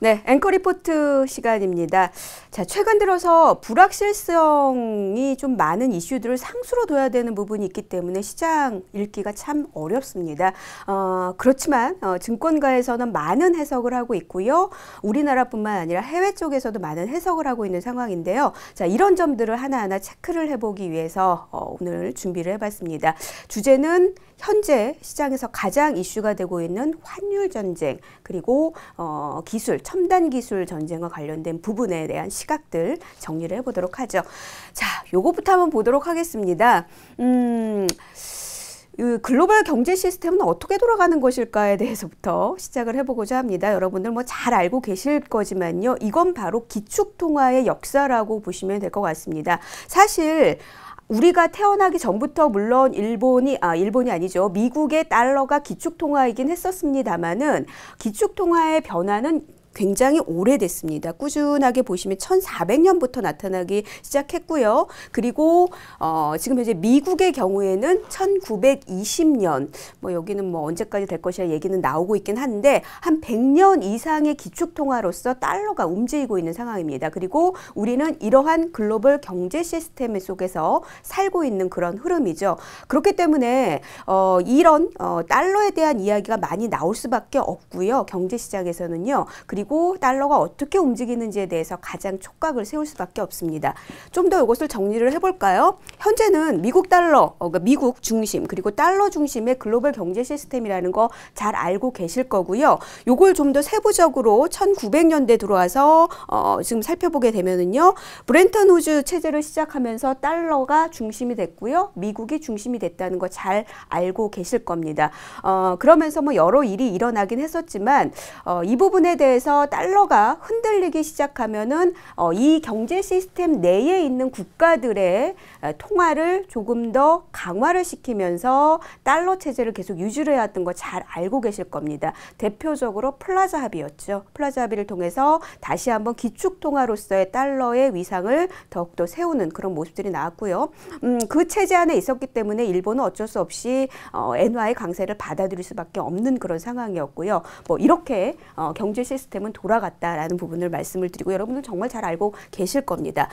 네, 앵커 리포트 시간입니다. 자, 최근 들어서 불확실성이 좀 많은 이슈들을 상수로 둬야 되는 부분이 있기 때문에 시장 읽기가 참 어렵습니다. 어, 그렇지만 어, 증권가에서는 많은 해석을 하고 있고요. 우리나라뿐만 아니라 해외 쪽에서도 많은 해석을 하고 있는 상황인데요. 자, 이런 점들을 하나하나 체크를 해보기 위해서 어, 오늘 준비를 해봤습니다. 주제는 현재 시장에서 가장 이슈가 되고 있는 환율 전쟁 그리고 어, 기술 첨단 기술 전쟁과 관련된 부분에 대한 시각들 정리를 해보도록 하죠. 자, 요거부터 한번 보도록 하겠습니다. 음. 글로벌 경제 시스템은 어떻게 돌아가는 것일까에 대해서부터 시작을 해보고자 합니다. 여러분들 뭐 잘 알고 계실 거지만요. 이건 바로 기축통화의 역사라고 보시면 될 것 같습니다. 사실, 우리가 태어나기 전부터 물론 일본이 아 일본이 아니죠 미국의 달러가 기축통화이긴 했었습니다마는 기축통화의 변화는 굉장히 오래됐습니다. 꾸준하게 보시면 1400년부터 나타나기 시작했고요. 그리고 어, 지금 현재 미국의 경우에는 1920년 뭐 여기는 뭐 언제까지 될 것이라 얘기는 나오고 있긴 한데 한 100년 이상의 기축 통화로서 달러가 움직이고 있는 상황입니다. 그리고 우리는 이러한 글로벌 경제 시스템 속에서 살고 있는 그런 흐름이죠. 그렇기 때문에 어, 이런 어, 달러에 대한 이야기가 많이 나올 수밖에 없고요. 경제 시장에서는요. 그리고 그리고 달러가 어떻게 움직이는지에 대해서 가장 촉각을 세울 수밖에 없습니다. 좀 더 이것을 정리를 해볼까요? 현재는 미국 달러, 어, 그러니까 미국 중심 그리고 달러 중심의 글로벌 경제 시스템이라는 거 잘 알고 계실 거고요. 이걸좀 더 세부적으로 1900년대 들어와서 어, 지금 살펴보게 되면은요. 브랜턴우주 체제를 시작하면서 달러가 중심이 됐고요. 미국이 중심이 됐다는 거 잘 알고 계실 겁니다. 어, 그러면서 뭐 여러 일이 일어나긴 했었지만 어, 이 부분에 대해서 상황서 달러가 흔들리기 시작하면은 어, 이 경제 시스템 내에 있는 국가들의 어, 통화를 조금 더 강화를 시키면서 달러 체제를 계속 유지를 해왔던 거 잘 알고 계실 겁니다. 대표적으로 플라자 합의였죠. 플라자 합의를 통해서 다시 한번 기축 통화로서의 달러의 위상을 더욱더 세우는 그런 모습들이 나왔고요. 음, 그 체제 안에 있었기 때문에 일본은 어쩔 수 없이 어, 엔화의 강세를 받아들일 수밖에 없는 그런 상황이었고요. 뭐 이렇게 어, 경제 시스템 시스템은 돌아갔다라는 부분을 말씀을 드리고 여러분들 정말 잘 알고 계실 겁니다.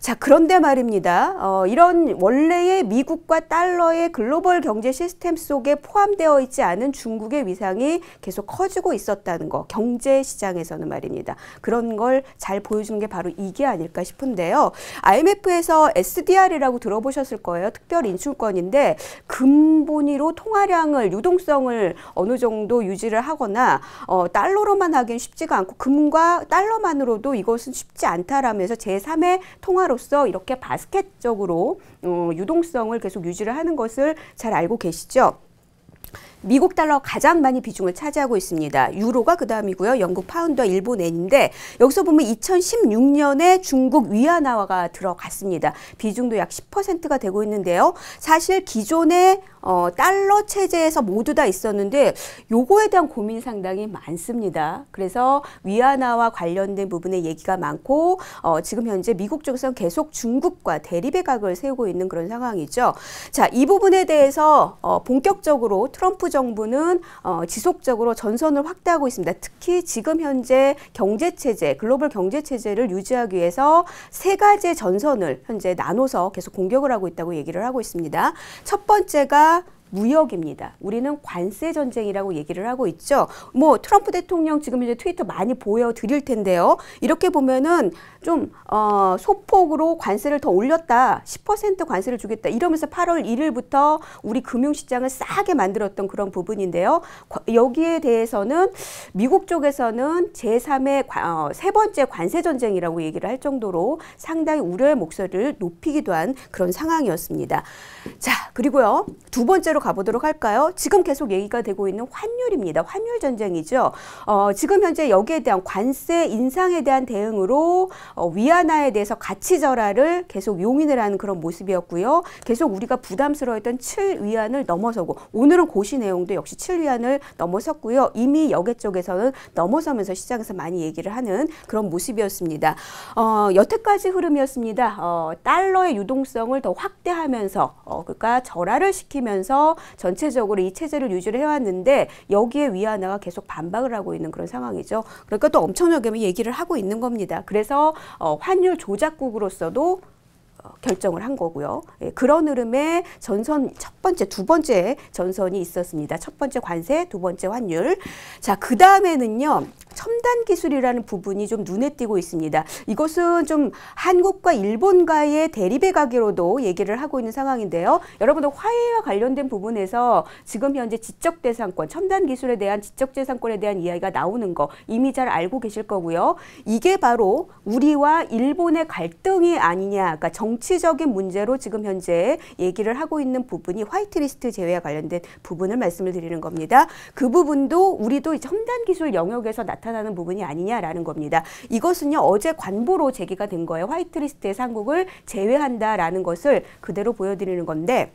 자, 그런데 말입니다. 어, 이런 원래의 미국과 달러의 글로벌 경제 시스템 속에 포함되어 있지 않은 중국의 위상이 계속 커지고 있었다는 거, 경제 시장에서는 말입니다. 그런 걸 잘 보여주는 게 바로 이게 아닐까 싶은데요. IMF에서 SDR이라고 들어보셨을 거예요. 특별 인출권인데 금본위로 통화량을 유동성을 어느 정도 유지를 하거나 어, 달러로만 하긴 쉽지 쉽지가 않고 금과 달러만으로도 이것은 쉽지 않다라면서 제3의 통화로서 이렇게 바스켓적으로 어, 유동성을 계속 유지를 하는 것을 잘 알고 계시죠. 미국 달러 가장 많이 비중을 차지하고 있습니다. 유로가 그 다음이고요. 영국 파운드, 와 일본 엔인데 여기서 보면 2016년에 중국 위안화가 들어갔습니다. 비중도 약 10%가 되고 있는데요. 사실 기존의 어, 달러 체제에서 모두 다 있었는데 요거에 대한 고민 상당히 많습니다. 그래서 위안화와 관련된 부분의 얘기가 많고 어, 지금 현재 미국 쪽에서는 계속 중국과 대립의각을 세우고 있는 그런 상황이죠. 자, 이 부분에 대해서 어, 본격적으로 트럼프 정부는 어, 지속적으로 전선을 확대하고 있습니다. 특히 지금 현재 경제 체제, 글로벌 경제 체제를 유지하기 위해서 세 가지 전선을 현재 나눠서 계속 공격을 하고 있다고 얘기를 하고 있습니다. 첫 번째가 무역입니다. 우리는 관세 전쟁이라고 얘기를 하고 있죠. 뭐 트럼프 대통령 지금 이제 트위터 많이 보여드릴 텐데요. 이렇게 보면은 좀 어, 소폭으로 관세를 더 올렸다. 10% 관세를 주겠다. 이러면서 8월 1일부터 우리 금융시장을 싸게 만들었던 그런 부분인데요. 여기에 대해서는 미국 쪽에서는 제3의 어, 세 번째 관세 전쟁이라고 얘기를 할 정도로 상당히 우려의 목소리를 높이기도 한 그런 상황이었습니다. 자 그리고요 두 번째로 번째로 가보도록 할까요? 지금 계속 얘기가 되고 있는 환율입니다. 환율 전쟁이죠. 어, 지금 현재 여기에 대한 관세 인상에 대한 대응으로 어, 위안화에 대해서 가치 절하를 계속 용인을 하는 그런 모습이었고요. 계속 우리가 부담스러워했던 7위안을 넘어서고 오늘은 고시 내용도 역시 7위안을 넘어섰고요. 이미 여객 쪽에서는 넘어서면서 시장에서 많이 얘기를 하는 그런 모습이었습니다. 어, 여태까지 흐름이었습니다. 어, 달러의 유동성을 더 확대하면서 어, 그러니까 절하를 시키면서 전체적으로 이 체제를 유지를 해왔는데 여기에 위안화가 계속 반박을 하고 있는 그런 상황이죠. 그러니까 또 엄청나게 얘기를 하고 있는 겁니다. 그래서 어, 환율 조작국으로서도 어, 결정을 한 거고요. 예, 그런 흐름에 전선 첫 번째, 두 번째 전선이 있었습니다. 첫 번째 관세, 두 번째 환율. 자, 그 다음에는요. 첨단 기술이라는 부분이 좀 눈에 띄고 있습니다. 이것은 좀 한국과 일본과의 대립의 가기로도 얘기를 하고 있는 상황인데요. 여러분들 화해와 관련된 부분에서 지금 현재 지적재산권, 첨단 기술에 대한 지적재산권에 대한 이야기가 나오는 거 이미 잘 알고 계실 거고요. 이게 바로 우리와 일본의 갈등이 아니냐, 그러니까 정 정치적인 문제로 지금 현재 얘기를 하고 있는 부분이 화이트리스트 제외와 관련된 부분을 말씀을 드리는 겁니다. 그 부분도 우리도 이제 첨단 기술 영역에서 나타나는 부분이 아니냐라는 겁니다. 이것은요 어제 관보로 제기가 된 거예요. 화이트리스트에서 한국을 제외한다라는 것을 그대로 보여드리는 건데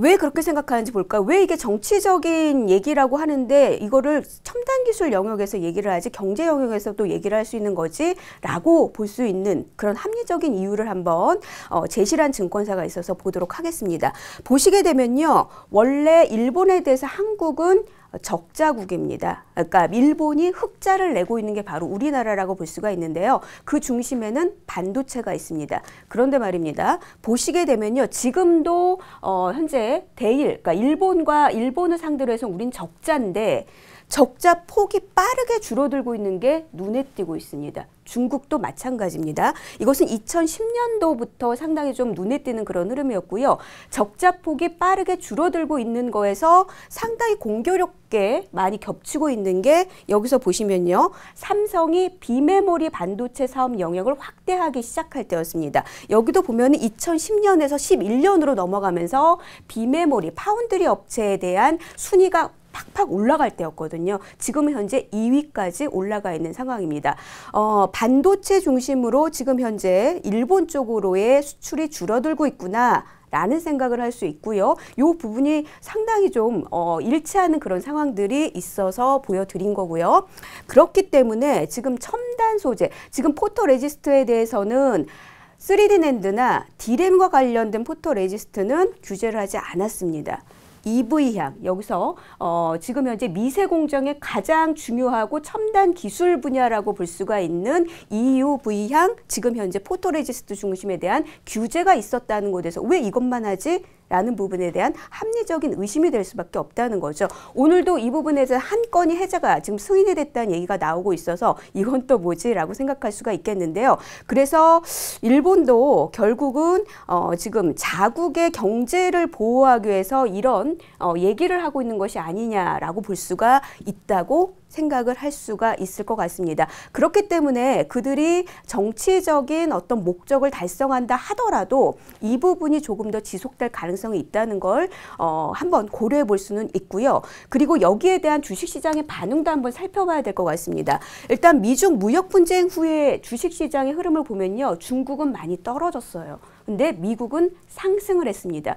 왜 그렇게 생각하는지 볼까? 요왜 이게 정치적인 얘기라고 하는데 이거를 첨단 기술 영역에서 얘기를 하지 경제 영역에서 또 얘기를 할 수 있는 거지라고 볼 수 있는 그런 합리적인 이유를 한번 어, 제시한 증권사가 있어서 보도록 하겠습니다. 보시게 되면요. 원래 일본에 대해서 한국은 적자국입니다. 그러니까 일본이 흑자를 내고 있는 게 바로 우리나라라고 볼 수가 있는데요. 그 중심에는 반도체가 있습니다. 그런데 말입니다. 보시게 되면요. 지금도 어 현재 대일, 그러니까 일본과 일본을 상대로 해서 우린 적자인데 적자 폭이 빠르게 줄어들고 있는 게 눈에 띄고 있습니다. 중국도 마찬가지입니다. 이것은 2010년도부터 상당히 좀 눈에 띄는 그런 흐름이었고요. 적자 폭이 빠르게 줄어들고 있는 거에서 상당히 공교롭게 많이 겹치고 있는 게 여기서 보시면요. 삼성이 비메모리 반도체 사업 영역을 확대하기 시작할 때였습니다. 여기도 보면 2010년에서 11년으로 넘어가면서 비메모리 파운드리 업체에 대한 순위가 팍팍 올라갈 때였거든요. 지금 현재 2위까지 올라가 있는 상황입니다. 어, 반도체 중심으로 지금 현재 일본 쪽으로의 수출이 줄어들고 있구나. 라는 생각을 할 수 있고요. 이 부분이 상당히 좀 어, 일치하는 그런 상황들이 있어서 보여드린 거고요. 그렇기 때문에 지금 첨단 소재, 지금 포토 레지스트에 대해서는 3D 낸드나 D램과 관련된 포토 레지스트는 규제를 하지 않았습니다. EV향 여기서 어, 지금 현재 미세 공정의 가장 중요하고 첨단 기술 분야라고 볼 수가 있는 EUV향 지금 현재 포토레지스트 중심에 대한 규제가 있었다는 곳에서 왜 이것만 하지? 라는 부분에 대한 합리적인 의심이 될 수밖에 없다는 거죠. 오늘도 이 부분에 서한 건이 해자가 지금 승인이 됐다는 얘기가 나오고 있어서 이건 또 뭐지라고 생각할 수가 있겠는데요. 그래서 일본도 결국은 어 지금 자국의 경제를 보호하기 위해서 이런 어 얘기를 하고 있는 것이 아니냐라고 볼 수가 있다고 생각을 할 수가 있을 것 같습니다. 그렇기 때문에 그들이 정치적인 어떤 목적을 달성한다 하더라도 이 부분이 조금 더 지속될 가능성이 가능성이 있다는 걸 어, 한번 고려해 볼 수는 있고요. 그리고 여기에 대한 주식시장의 반응도 한번 살펴봐야 될 것 같습니다. 일단 미중 무역 분쟁 후에 주식시장의 흐름을 보면요. 중국은 많이 떨어졌어요. 근데 미국은 상승을 했습니다.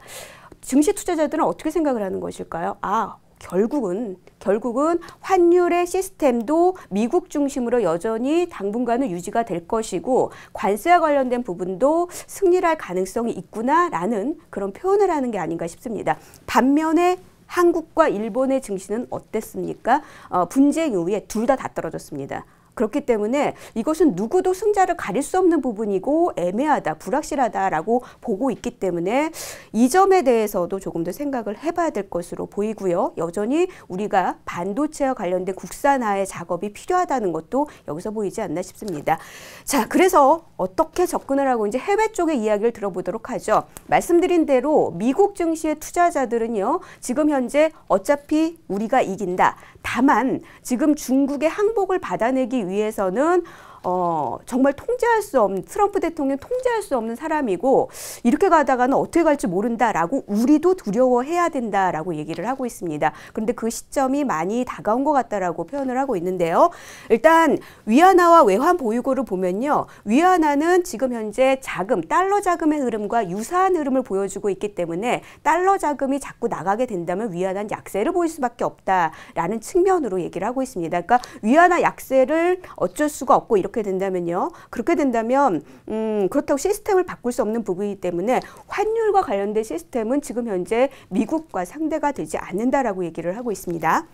증시 투자자들은 어떻게 생각을 하는 것일까요? 아, 결국은 결국은 환율의 시스템도 미국 중심으로 여전히 당분간은 유지가 될 것이고 관세와 관련된 부분도 승리할 가능성이 있구나라는 그런 표현을 하는 게 아닌가 싶습니다. 반면에 한국과 일본의 증시는 어땠습니까? 어, 분쟁 이후에 둘 다 다 떨어졌습니다. 그렇기 때문에 이것은 누구도 승자를 가릴 수 없는 부분이고 애매하다, 불확실하다라고 보고 있기 때문에 이 점에 대해서도 조금 더 생각을 해봐야 될 것으로 보이고요. 여전히 우리가 반도체와 관련된 국산화의 작업이 필요하다는 것도 여기서 보이지 않나 싶습니다. 자, 그래서 어떻게 접근을 하고 이제 해외 쪽의 이야기를 들어보도록 하죠. 말씀드린 대로 미국 증시의 투자자들은요, 지금 현재 어차피 우리가 이긴다. 다만 지금 중국의 항복을 받아내기 위해서는 어, 정말 통제할 수 없는 트럼프 대통령 통제할 수 없는 사람이고 이렇게 가다가는 어떻게 갈지 모른다라고 우리도 두려워해야 된다라고 얘기를 하고 있습니다. 그런데 그 시점이 많이 다가온 것 같다라고 표현을 하고 있는데요. 일단 위안화와 외환 보유고를 보면요. 위안화는 지금 현재 자금, 달러 자금의 흐름과 유사한 흐름을 보여주고 있기 때문에 달러 자금이 자꾸 나가게 된다면 위안화 약세를 보일 수밖에 없다라는 측면으로 얘기를 하고 있습니다. 그러니까 위안화 약세를 어쩔 수가 없고 이렇게 이렇게 된다면요. 그렇게 된다면 음, 그렇다고 시스템을 바꿀 수 없는 부분이기 때문에 환율과 관련된 시스템은 지금 현재 미국과 상대가 되지 않는다라고 얘기를 하고 있습니다.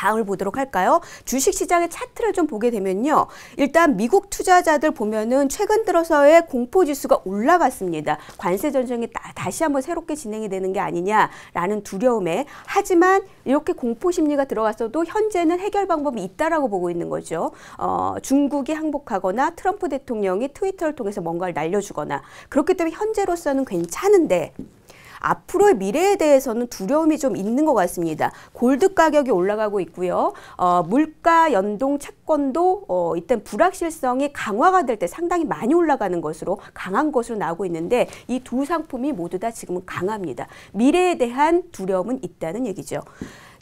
다음을 보도록 할까요? 주식 시장의 차트를 좀 보게 되면요. 일단 미국 투자자들 보면은 최근 들어서의 공포 지수가 올라갔습니다. 관세 전쟁이 다시 한번 새롭게 진행이 되는 게 아니냐라는 두려움에 하지만 이렇게 공포 심리가 들어갔어도 현재는 해결 방법이 있다라고 보고 있는 거죠. 어, 중국이 항복하거나 트럼프 대통령이 트위터를 통해서 뭔가를 날려주거나 그렇기 때문에 현재로서는 괜찮은데 앞으로의 미래에 대해서는 두려움이 좀 있는 것 같습니다. 골드 가격이 올라가고 있고요. 어, 물가 연동 채권도 어, 일단 불확실성이 강화가 될 때 상당히 많이 올라가는 것으로 강한 것으로 나오고 있는데 이 두 상품이 모두 다 지금은 강합니다. 미래에 대한 두려움은 있다는 얘기죠.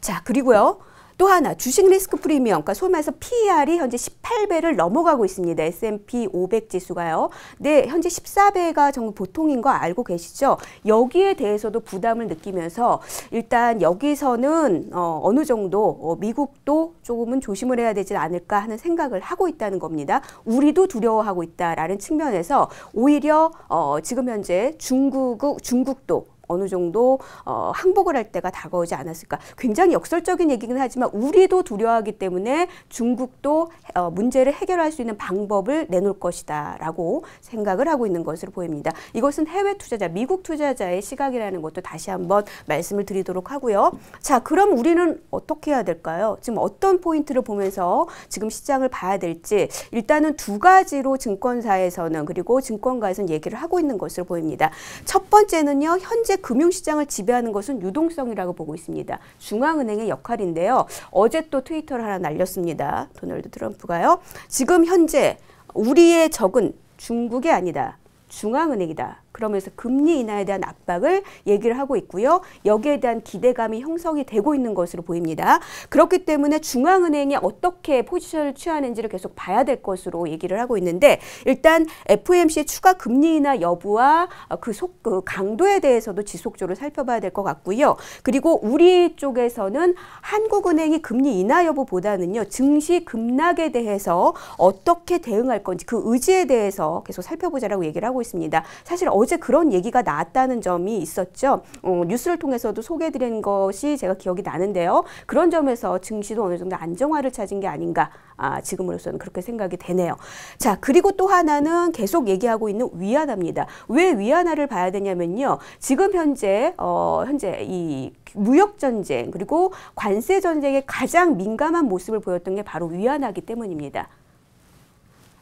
자, 그리고요. 또 하나 주식 리스크 프리미엄, 그러니까 소위 말해서 PER이 현재 18배를 넘어가고 있습니다. S&P 500 지수가요. 네, 현재 14배가 정말 보통인 거 알고 계시죠? 여기에 대해서도 부담을 느끼면서 일단 여기서는 어, 어느 정도 어, 미국도 조금은 조심을 해야 되지 않을까 하는 생각을 하고 있다는 겁니다. 우리도 두려워하고 있다라는 측면에서 오히려 어, 지금 현재 중국 중국도 어느 정도 어, 항복을 할 때가 다가오지 않았을까. 굉장히 역설적인 얘기긴 하지만 우리도 두려워하기 때문에 중국도 어, 문제를 해결할 수 있는 방법을 내놓을 것이다라고 생각을 하고 있는 것으로 보입니다. 이것은 해외 투자자, 미국 투자자의 시각이라는 것도 다시 한번 말씀을 드리도록 하고요. 자, 그럼 우리는 어떻게 해야 될까요? 지금 어떤 포인트를 보면서 지금 시장을 봐야 될지 일단은 두 가지로 증권사에서는 그리고 증권가에서는 얘기를 하고 있는 것으로 보입니다. 첫 번째는요. 현재 금융시장을 지배하는 것은 유동성이라고 보고 있습니다. 중앙은행의 역할인데요. 어제 또 트위터를 하나 날렸습니다. 도널드 트럼프가요. 지금 현재 우리의 적은 중국이 아니다. 중앙은행이다. 그러면서 금리 인하에 대한 압박을 얘기를 하고 있고요. 여기에 대한 기대감이 형성이 되고 있는 것으로 보입니다. 그렇기 때문에 중앙은행이 어떻게 포지션을 취하는지를 계속 봐야 될 것으로 얘기를 하고 있는데 일단 FOMC 의 추가 금리 인하 여부와 그, 속, 그 강도에 대해서도 지속적으로 살펴봐야 될 것 같고요. 그리고 우리 쪽에서는 한국은행이 금리 인하 여부보다는요. 증시 급락에 대해서 어떻게 대응할 건지 그 의지에 대해서 계속 살펴보자라고 얘기를 하고 있습니다. 사실 어제 어제 그런 얘기가 나왔다는 점이 있었죠. 어, 뉴스를 통해서도 소개해드린 것이 제가 기억이 나는데요. 그런 점에서 증시도 어느 정도 안정화를 찾은 게 아닌가. 아, 지금으로서는 그렇게 생각이 되네요. 자, 그리고 또 하나는 계속 얘기하고 있는 위안화입니다. 왜 위안화를 봐야 되냐면요. 지금 현재, 어, 현재 이 무역전쟁, 그리고 관세전쟁에 가장 민감한 모습을 보였던 게 바로 위안화기 때문입니다.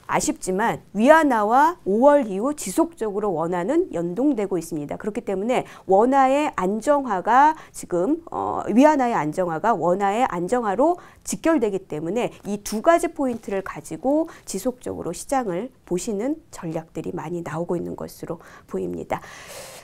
아쉽지만 위안화와 5월 이후 지속적으로 원화는 연동되고 있습니다. 그렇기 때문에 원화의 안정화가 지금 어, 위안화의 안정화가 원화의 안정화로 직결되기 때문에 이 두 가지 포인트를 가지고 지속적으로 시장을 보시는 전략들이 많이 나오고 있는 것으로 보입니다.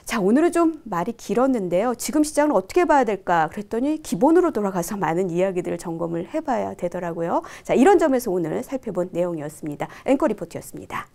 자, 오늘은 좀 말이 길었는데요. 지금 시장을 어떻게 봐야 될까? 그랬더니 기본으로 돌아가서 많은 이야기들을 점검을 해봐야 되더라고요. 자, 이런 점에서 오늘 살펴본 내용이었습니다. 앵커 리포트였습니다.